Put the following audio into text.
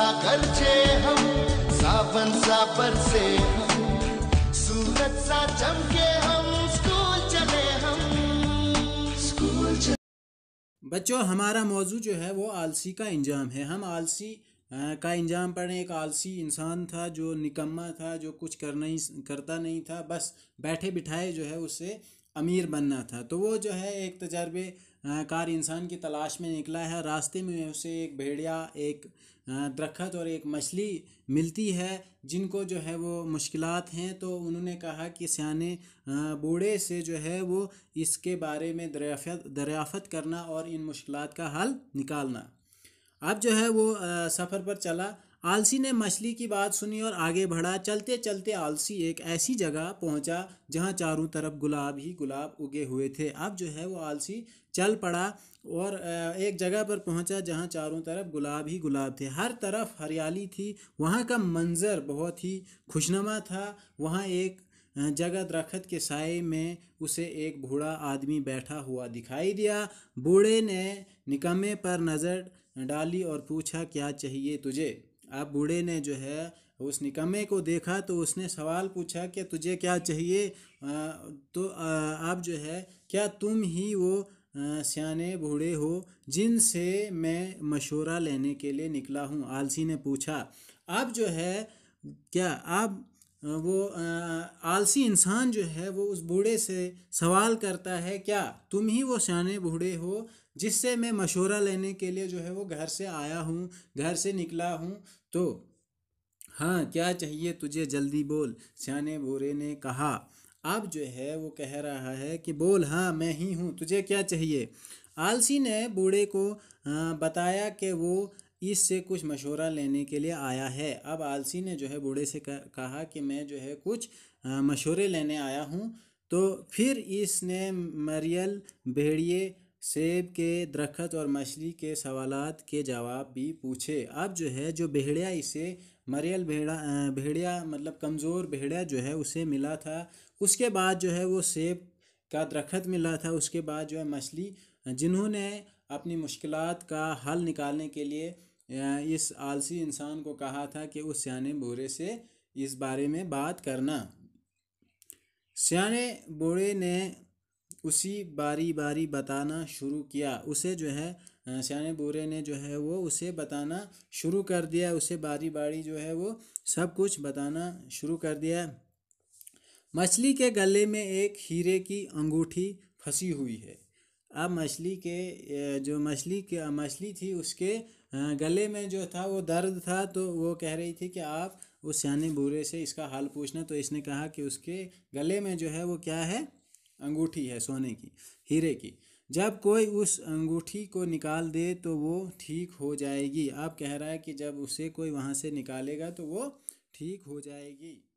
घर छे हम सावन सा से हम सूरत सा चमके हम स्कूल चले हम स्कूल चले बच्चों हमारा मौजू जो है वो आलसी का इंजाम है हम आलसी का इंजाम पढ़ें एक आलसी इंसान था जो निकम्मा था जो कुछ करना ही करता नहीं था बस बैठे बिठाए जो है उसे अमीर बनना था तो वो जो है एक तजर्बे कार इंसान की तलाश में निकला है रास्ते में उसे एक भेड़िया एक दरखत और एक मछली मिलती है जिनको जो है वो मुश्किल हैं तो उन्होंने कहा कि सियाने बूढ़े से जो है वो इसके बारे में दरियाफत दरियाफत करना और इन मुश्किल का हल निकालना अब जो है वो सफ़र पर चला आलसी ने मछली की बात सुनी और आगे बढ़ा चलते चलते आलसी एक ऐसी जगह पहुंचा जहां चारों तरफ गुलाब ही गुलाब उगे हुए थे अब जो है वो आलसी चल पड़ा और एक जगह पर पहुंचा जहां चारों तरफ गुलाब ही गुलाब थे हर तरफ हरियाली थी वहां का मंज़र बहुत ही खुशनुमा था वहां एक जगह दरखत के साय में उसे एक बूढ़ा आदमी बैठा हुआ दिखाई दिया बूढ़े ने निकम्मे पर नज़र डाली और पूछा क्या चाहिए तुझे आप बूढ़े ने जो है उस निकम्मे को देखा तो उसने सवाल पूछा कि तुझे क्या चाहिए तो आप जो है क्या तुम ही वो सियाने बूढ़े हो जिनसे मैं मशूरा लेने के लिए निकला हूँ आलसी ने पूछा आप जो है क्या आप वो आलसी इंसान जो है वो उस बूढ़े से सवाल करता है क्या तुम ही वो सियाने बूढ़े हो जिससे मैं मशूरा लेने के लिए जो है वो घर से आया हूँ घर से निकला हूँ तो हाँ क्या चाहिए तुझे जल्दी बोल सियाने बोरे ने कहा अब जो है वो कह रहा है कि बोल हाँ मैं ही हूँ तुझे क्या चाहिए आलसी ने बूढ़े को हाँ, बताया कि वो इससे कुछ मशवरा लेने के लिए आया है अब आलसी ने जो है बूढ़े से कहा कि मैं जो है कुछ मशवरे लेने आया हूँ तो फिर इसने मरियल भेड़िए सेब के दरख्त और मछली के सवालात के जवाब भी पूछे अब जो है जो भेड़िया इसे मरियल भेड़ा भेड़िया मतलब कमज़ोर भेड़िया जो है उसे मिला था उसके बाद जो है वो सेब का दरख्त मिला था उसके बाद जो है मछली जिन्होंने अपनी मुश्किल का हल निकालने के लिए इस आलसी इंसान को कहा था कि उस सियाने बूढ़े से इस बारे में बात करना सियाने बूढ़े ने उसी बारी बारी बताना शुरू किया उसे जो है सियाने बूरे ने जो है वो उसे बताना शुरू कर दिया उसे बारी बारी जो है वो सब कुछ बताना शुरू कर दिया मछली के गले में एक हीरे की अंगूठी फंसी हुई है अब मछली के जो मछली के मछली थी उसके गले में जो था वो दर्द था तो वो कह रही थी कि आप उस सियाने बूरे से इसका हाल पूछना तो इसने कहा कि उसके गले में जो है वो क्या है अंगूठी है सोने की हीरे की जब कोई उस अंगूठी को निकाल दे तो वो ठीक हो जाएगी आप कह रहा है कि जब उसे कोई वहाँ से निकालेगा तो वो ठीक हो जाएगी